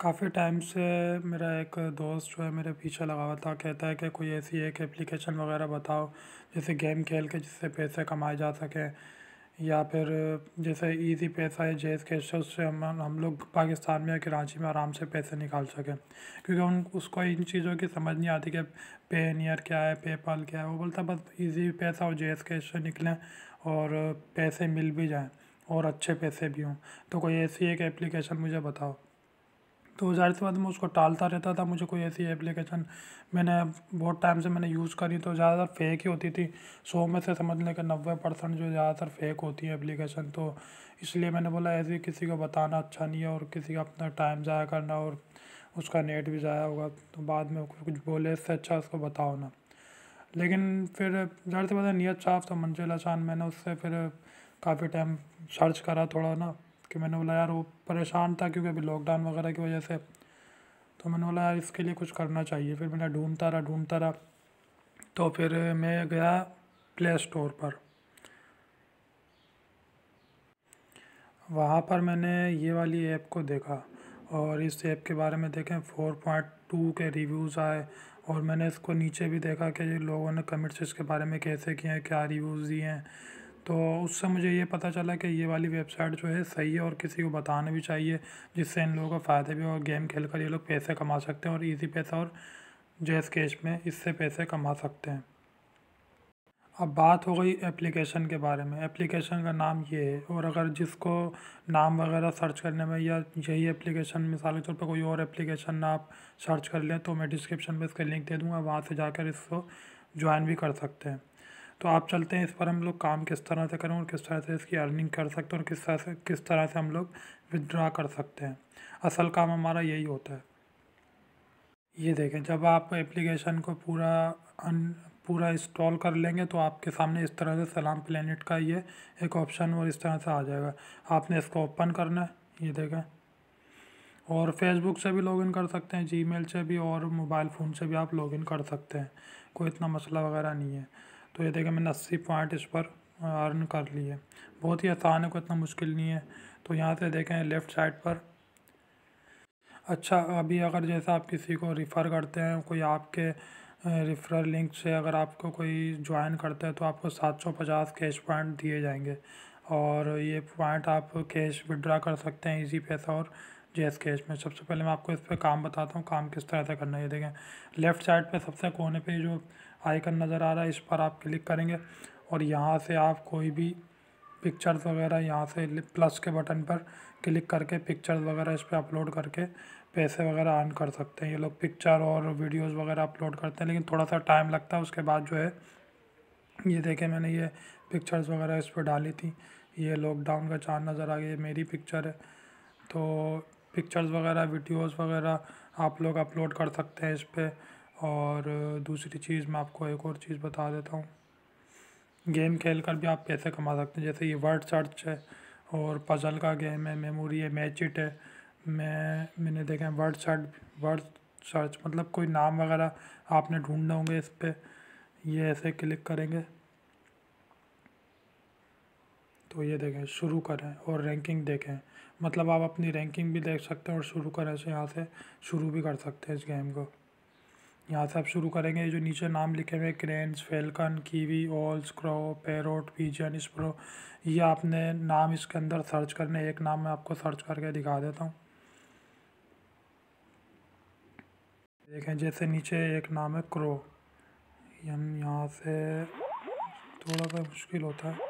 काफ़ी टाइम से मेरा एक दोस्त जो है मेरे पीछे लगा हुआ था कहता है कि कोई ऐसी एक एप्लीकेशन वगैरह बताओ जैसे गेम खेल के जिससे पैसे कमाए जा सकें या फिर जैसे इजी पैसा है जेस कैश उससे हम हम लोग पाकिस्तान में या कराची में आराम से पैसे निकाल सकें क्योंकि उन उसको इन चीज़ों की समझ नहीं आती कि पे नियर क्या है पेपाल क्या है वो बोलता बस इजी पैसा और जेस कैश से निकलें और पैसे मिल भी जाएँ और अच्छे पैसे भी हों तो कोई ऐसी एक एप्लीकेशन मुझे बताओ तो जाहिर सी बात मैं उसको टालता रहता था मुझे कोई ऐसी एप्लीकेशन मैंने बहुत टाइम से मैंने यूज़ करी तो ज़्यादातर फेक ही होती थी सौ में से समझ लें कि नब्बे परसेंट जो ज़्यादातर फेक होती है एप्लीकेशन तो इसलिए मैंने बोला ऐसे किसी को बताना अच्छा नहीं है और किसी का अपना टाइम ज़ाया करना और उसका नेट भी ज़ाया होगा तो बाद में कुछ बोले इससे अच्छा उसको बताओ ना लेकिन फिर जाहिर सी बात है नीयत साफ तो मंजिला चांद मैंने उससे फिर काफ़ी टाइम सर्च करा थोड़ा ना कि मैंने बोला यार वो परेशान था क्योंकि अभी लॉकडाउन वगैरह की वजह से तो मैंने बोला यार इसके लिए कुछ करना चाहिए फिर मैंने ढूंढता रहा ढूंढता रहा तो फिर मैं गया प्ले स्टोर पर वहाँ पर मैंने ये वाली ऐप को देखा और इस ऐप के बारे में देखें फोर पॉइंट टू के रिव्यूज़ आए और मैंने इसको नीचे भी देखा कि लोगों ने कमेंट्स इसके बारे में कैसे किए हैं क्या रिव्यूज़ दिए हैं तो उससे मुझे ये पता चला कि ये वाली वेबसाइट जो है सही है और किसी को बताना भी चाहिए जिससे इन लोगों का फ़ायदा भी हो और गेम खेल कर ये लोग पैसे कमा सकते हैं और ईजी पैसा और जैस कैश में इससे पैसे कमा सकते हैं अब बात हो गई एप्लीकेशन के बारे में एप्लीकेशन का नाम ये है और अगर जिसको नाम वगैरह सर्च करने में या यही एप्लीकेशन मिसाल के तौर पर कोई और एप्लीकेशन आप सर्च कर लें तो मैं डिस्क्रिप्शन में इसका लिंक दे दूँगा वहाँ से जाकर इसको ज्वाइन भी कर सकते हैं तो आप चलते हैं इस पर हम लोग काम किस तरह से करें और किस तरह से इसकी अर्निंग कर सकते हैं और किस तरह से किस तरह से हम लोग विदड्रा कर सकते हैं असल काम हमारा यही होता है ये देखें जब आप एप्लीकेशन को पूरा अन पूरा इंस्टॉल कर लेंगे तो आपके सामने इस तरह से सलाम प्लानट का ये एक ऑप्शन और इस तरह से आ जाएगा आपने इसको ओपन करना है ये देखें और फेसबुक से भी लॉगिन कर सकते हैं जीमेल से भी और मोबाइल फ़ोन से भी आप लॉगिन कर सकते हैं कोई इतना मसला वगैरह नहीं है तो ये देखें मैंने अस्सी पॉइंट इस पर अर्न कर लिए बहुत ही आसान है कोई इतना मुश्किल नहीं है तो यहाँ से देखें लेफ़्ट साइड पर अच्छा अभी अगर जैसा आप किसी को रिफ़र करते हैं कोई आपके रिफर लिंक से अगर आपको कोई ज्वाइन करता है तो आपको सात सौ पचास कैश पॉइंट दिए जाएंगे और ये पॉइंट आप कैश विड्रा कर सकते हैं इजी पैसा और जेस कैश में सबसे पहले मैं आपको इस पर काम बताता हूँ काम किस तरह से करना है ये देखें लेफ़्ट साइड पे सबसे कोने पे जो आइकन नज़र आ रहा है इस पर आप क्लिक करेंगे और यहाँ से आप कोई भी पिक्चर्स वगैरह यहाँ से प्लस के बटन पर क्लिक करके पिक्चर्स वगैरह इस पर अपलोड करके पैसे वगैरह अर्न कर सकते हैं ये लोग पिक्चर और वीडियोस वगैरह अपलोड करते हैं लेकिन थोड़ा सा टाइम लगता है उसके बाद जो है ये देखे मैंने ये पिक्चर्स वगैरह इस पर डाली थी ये लॉकडाउन का चांद नज़र आ गया मेरी पिक्चर है तो पिक्चर्स वगैरह वीडियोस वगैरह आप लोग अपलोड कर सकते हैं इस पर और दूसरी चीज़ मैं आपको एक और चीज़ बता देता हूँ गेम खेल कर भी आप पैसे कमा सकते हैं जैसे ये वर्ड सर्च है और पजल का गेम है मेमोरी है मैचिट है मैं मैंने देखा है वर्ड सर्च वर्ड सर्च मतलब कोई नाम वगैरह आपने ढूंढना होंगे इस पर ये ऐसे क्लिक करेंगे तो ये देखें शुरू करें और रैंकिंग देखें मतलब आप अपनी रैंकिंग भी देख सकते हैं और शुरू करें से यहाँ से शुरू भी कर सकते हैं इस गेम को यहाँ से आप शुरू करेंगे जो नीचे नाम लिखे हुए cranes falcon kiwi owls crow parrot pigeon sparrow ये आपने नाम इसके अंदर सर्च करने एक नाम मैं आपको सर्च करके दिखा देता हूँ देखें जैसे नीचे एक नाम है क्रो हम यहाँ से थोड़ा सा मुश्किल होता है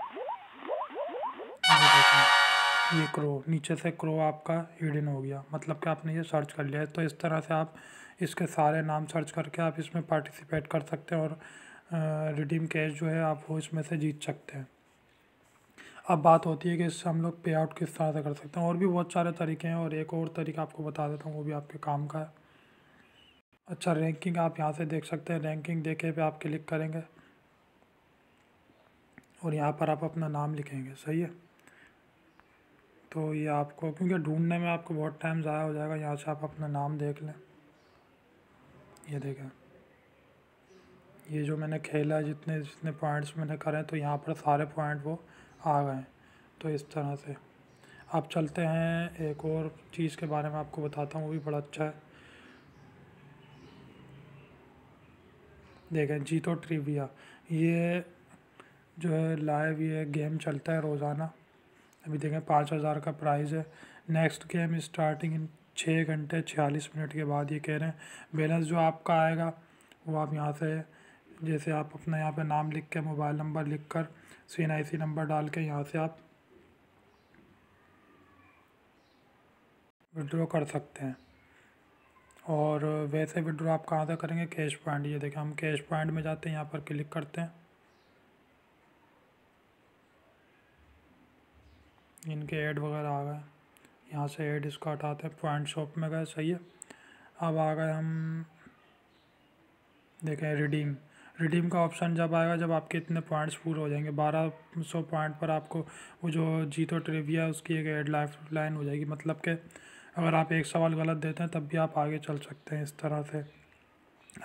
ये क्रो नीचे से क्रो आपका हिडन हो गया मतलब कि आपने ये सर्च कर लिया है तो इस तरह से आप इसके सारे नाम सर्च करके आप इसमें पार्टिसिपेट कर सकते हैं और रिडीम कैश जो है आप वो इसमें से जीत सकते हैं अब बात होती है कि इससे हम लोग पे आउट किस तरह से कर सकते हैं और भी बहुत सारे तरीके हैं और एक और तरीका आपको बता देता हूँ वो भी आपके काम का है अच्छा रैंकिंग आप यहाँ से देख सकते हैं रैंकिंग देखे पे आप क्लिक करेंगे और यहाँ पर आप अपना नाम लिखेंगे सही है तो ये आपको क्योंकि ढूंढने में आपको बहुत टाइम ज़ाया हो जाएगा यहाँ से आप अपना नाम देख लें ये देखें ये जो मैंने खेला जितने जितने पॉइंट्स मैंने करें तो यहाँ पर सारे पॉइंट वो आ गए तो इस तरह से अब चलते हैं एक और चीज़ के बारे में आपको बताता हूँ वो भी बड़ा अच्छा है देखें जीतो ट्रिविया ये जो है लाइव ये गेम चलता है रोज़ाना अभी देखें पाँच हज़ार का प्राइज़ है नेक्स्ट गेम स्टार्टिंग इन छः घंटे छियालीस मिनट के बाद ये कह रहे हैं बैलेंस जो आपका आएगा वो आप यहाँ से जैसे आप अपना यहाँ पे नाम लिख के मोबाइल नंबर लिख कर सी एन आई सी नंबर डाल के यहाँ से आप विड्रॉ कर सकते हैं और वैसे विड्रॉ आप कहाँ से करेंगे कैश पॉइंट ये देखें हम कैश पॉइंट में जाते हैं यहाँ पर क्लिक करते हैं इनके ऐड वगैरह आ गए यहाँ से एड इसको हटाते हैं पॉइंट शॉप में गए सही है अब आ गए हम देखें रिडीम रिडीम का ऑप्शन जब आएगा जब आपके इतने पॉइंट्स पूरे हो जाएंगे बारह सौ पॉइंट पर आपको वो जो जीतो ट्रिविया उसकी एक एड लाइफ लाइन हो जाएगी मतलब कि अगर आप एक सवाल गलत देते हैं तब भी आप आगे चल सकते हैं इस तरह से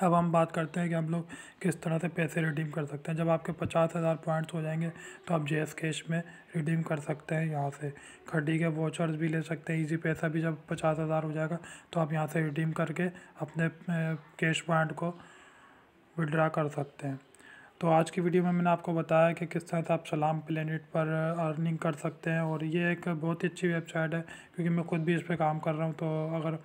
अब हम बात करते हैं कि हम लोग किस तरह से पैसे रिडीम कर सकते हैं जब आपके पचास हज़ार पॉइंट्स हो जाएंगे तो आप जे कैश में रिडीम कर सकते हैं यहाँ से खड्डी के वॉचर्स भी ले सकते हैं इजी पैसा भी जब पचास हज़ार हो जाएगा तो आप यहाँ से रिडीम करके अपने कैश पॉइंट को विड्रा कर सकते हैं तो आज की वीडियो में मैंने आपको बताया कि किस तरह से आप सलाम प्लेनेट पर अर्निंग कर सकते हैं और ये एक बहुत ही अच्छी वेबसाइट है क्योंकि मैं खुद भी इस पर काम कर रहा हूँ तो अगर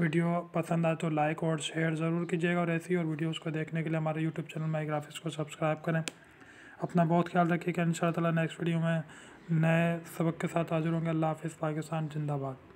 वीडियो पसंद आए तो लाइक और शेयर ज़रूर कीजिएगा और ऐसी और वीडियोज़ को देखने के लिए हमारे यूट्यूब चैनल माई ग्राफिक्स को सब्सक्राइब करें अपना बहुत ख्याल रखिएगा इन शाला नेक्स्ट वीडियो में नए सबक के साथ हाजिर होंगे अल्लाह हाफिज़ पाकिस्तान जिंदाबाद